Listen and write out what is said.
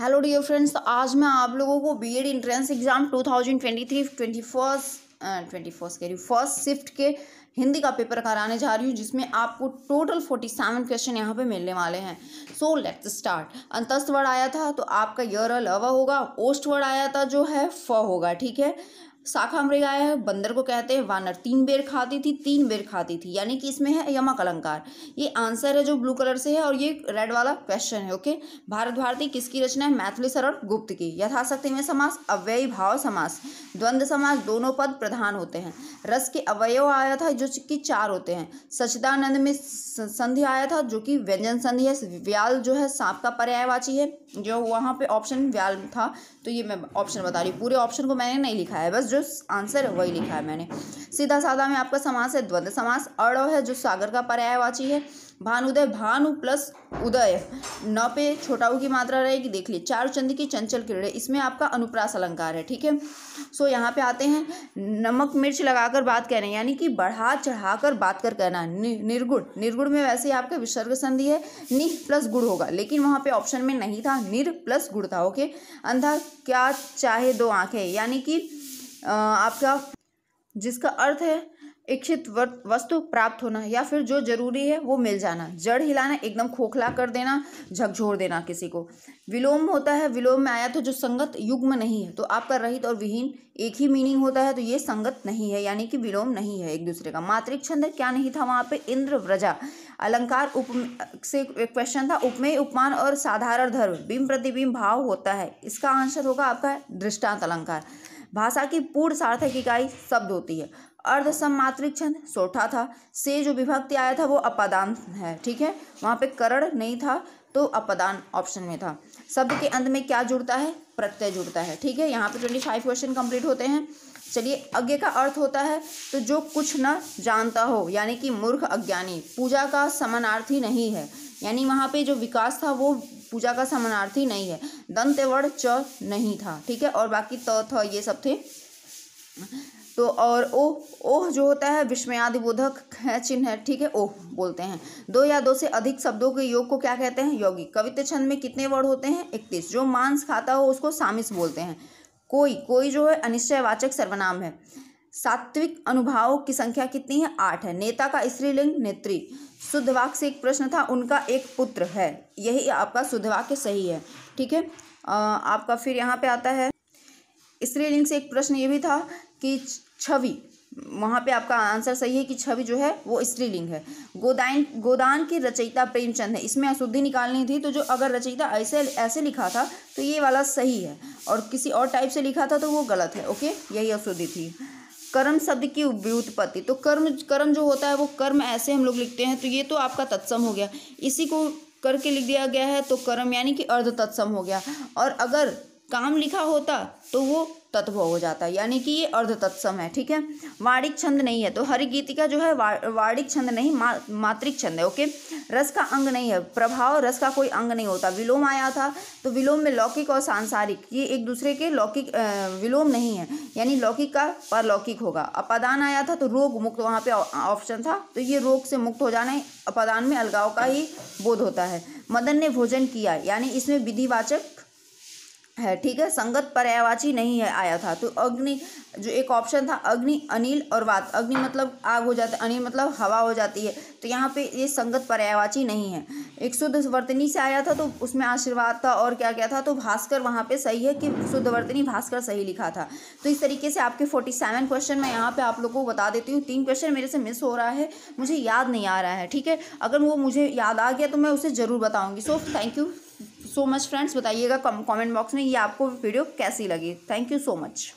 hello dear friends आज मैं आप लोगों को B Ed entrance exam 2023 thousand twenty first कह रही हूँ फर्स्ट शिफ्ट के हिंदी का पेपर कराने जा रही हूँ जिसमें आपको टोटल फोर्टी सेवन क्वेश्चन यहाँ पे मिलने वाले हैं सो लेट्स स्टार्ट अंतस्थ वर्ड आया था तो आपका यर लवा होगा ओस्ट वर्ड आया था जो है फ होगा ठीक है शाखा है बंदर को कहते हैं वानर तीन बेर खाती थी तीन बेर खाती थी यानी कि इसमें है यमक अलंकार ये आंसर है जो ब्लू कलर से है और ये रेड वाला क्वेश्चन है ओके भारत भारती किसकी रचना है मैथिली सर और गुप्त की यथाशक्ति में समास अव्यय भाव समास द्वंद्व समास दोनों पद प्रधान होते हैं रस के अवयव आया था जो कि चार होते हैं सचिदानंद में संधि आया था जो कि व्यंजन संधि है व्याल जो है सांप का पर्यायवाची है जो वहाँ पे ऑप्शन व्याल था तो ये मैं ऑप्शन बता रही हूँ पूरे ऑप्शन को मैंने नहीं लिखा है बस जो आंसर है वही लिखा है मैंने सीधा साधा में आपका समास है द्वंद्व समास अड़ो है जो सागर का पर्यायवाची है भानुदय भानु प्लस उदय नौ पे छोटाऊ की मात्रा रहेगी देख लीजिए चार चंद की चंचल किरण इसमें आपका अनुप्रास अलंकार है ठीक है सो यहाँ पे आते हैं नमक मिर्च लगाकर बात कहना यानी कि बढ़ा चढ़ाकर बात कर कहना नि, निर्गुण निर्गुण में वैसे ही आपका विसर्ग संधि है नि प्लस गुड़ होगा लेकिन वहाँ पे ऑप्शन में नहीं था निर प्लस गुड़ था ओके अंधा क्या चाहे दो आँखें यानी कि आपका जिसका अर्थ है इच्छित वस्तु प्राप्त होना या फिर जो जरूरी है वो मिल जाना जड़ हिलाना एकदम खोखला कर देना झकझोर देना किसी को विलोम होता है विलोम में आया तो जो संगत युग्म नहीं है तो आपका रहित और विहीन एक ही मीनिंग होता है तो ये संगत नहीं है यानी कि विलोम नहीं है एक दूसरे का मातृक छंद क्या नहीं था वहाँ पर इंद्र व्रजा अलंकार उप से क्वेश्चन था उपमेय उपमान और साधारण धर्म बिम प्रतिबिंब भाव होता है इसका आंसर होगा आपका दृष्टांत अलंकार भाषा की पूर्ण सार्थक इकाई शब्द होती है अर्धसमात्रिक छंद सोठा था से जो विभक्ति आया था वो अपदान है ठीक है वहाँ पे करण नहीं था तो अपदान ऑप्शन में था शब्द के अंत में क्या जुड़ता है प्रत्यय जुड़ता है ठीक है यहाँ पे ट्वेंटी फाइव क्वेश्चन कंप्लीट होते हैं चलिए अज्ञ का अर्थ होता है तो जो कुछ न जानता हो यानी कि मूर्ख अज्ञानी पूजा का समानार्थी नहीं है यानी वहाँ पे जो विकास था वो पूजा का समानार्थी नहीं है दंत्यवर्ण च नहीं था ठीक है और बाकी त थ ये सब थे तो और ओह ओह जो होता है विस्मयादिबोधक है चिन्ह है ठीक है ओह बोलते हैं दो या दो से अधिक शब्दों के योग को क्या कहते हैं यौगिक कवित्य छंद में कितने वर्ड होते हैं इकतीस जो मांस खाता हो उसको सामिस बोलते हैं कोई कोई जो है अनिश्चयवाचक सर्वनाम है सात्विक अनुभावों की संख्या कितनी है आठ है नेता का स्त्रीलिंग नेत्री शुद्धवाक से एक प्रश्न था उनका एक पुत्र है यही आपका शुद्धवाक्य सही है ठीक है आपका फिर यहाँ पे आता है स्त्रीलिंग से एक प्रश्न ये भी था कि छवि वहाँ पे आपका आंसर सही है कि छवि जो है वो स्त्रीलिंग है गोदान गोदान की रचयिता प्रेमचंद है इसमें अशुद्धि निकालनी थी तो जो अगर रचयिता ऐसे ऐसे लिखा था तो ये वाला सही है और किसी और टाइप से लिखा था तो वो गलत है ओके यही अशुद्धि थी कर्म शब्द की व्युत्पत्ति तो कर्म कर्म जो होता है वो कर्म ऐसे हम लोग लिखते हैं तो ये तो आपका तत्सम हो गया इसी को करके लिख दिया गया है तो कर्म यानी कि अर्ध तत्सम हो गया और अगर काम लिखा होता तो वो तत्व हो जाता यानी कि ये अर्ध तत्सम है ठीक है वाणिक छंद नहीं है तो हरि गीतिका जो है वाणिक छंद नहीं मा, मात्रिक छंद है ओके रस का अंग नहीं है प्रभाव रस का कोई अंग नहीं होता विलोम आया था तो विलोम में लौकिक और सांसारिक ये एक दूसरे के लौकिक विलोम नहीं है यानी लौकिक का परलौकिक होगा अपादान आया था तो रोग मुक्त वहाँ पे ऑप्शन था तो ये रोग से मुक्त हो जाना अपादान में अलगाव का ही बोध होता है मदन ने भोजन किया यानी इसमें विधिवाचक है ठीक है संगत पर्यावाची नहीं है आया था तो अग्नि जो एक ऑप्शन था अग्नि अनिल और वात अग्नि मतलब आग हो जाता है अनिल मतलब हवा हो जाती है तो यहाँ पे ये संगत पर्यावाची नहीं है एक शुद्ध वर्तनी से आया था तो उसमें आशीर्वाद था और क्या क्या था तो भास्कर वहाँ पे सही है कि शुद्ध वर्तनी भास्कर सही लिखा था तो इस तरीके से आपके फोर्टी सेवन क्वेश्चन मैं यहाँ पे आप लोग को बता देती हूँ तीन क्वेश्चन मेरे से मिस हो रहा है मुझे याद नहीं आ रहा है ठीक है अगर वो मुझे याद आ गया तो मैं उसे ज़रूर बताऊँगी so thank you so much friends बताइएगा कमेंट बॉक्स में ये आपको वीडियो कैसी लगी थैंक यू सो मच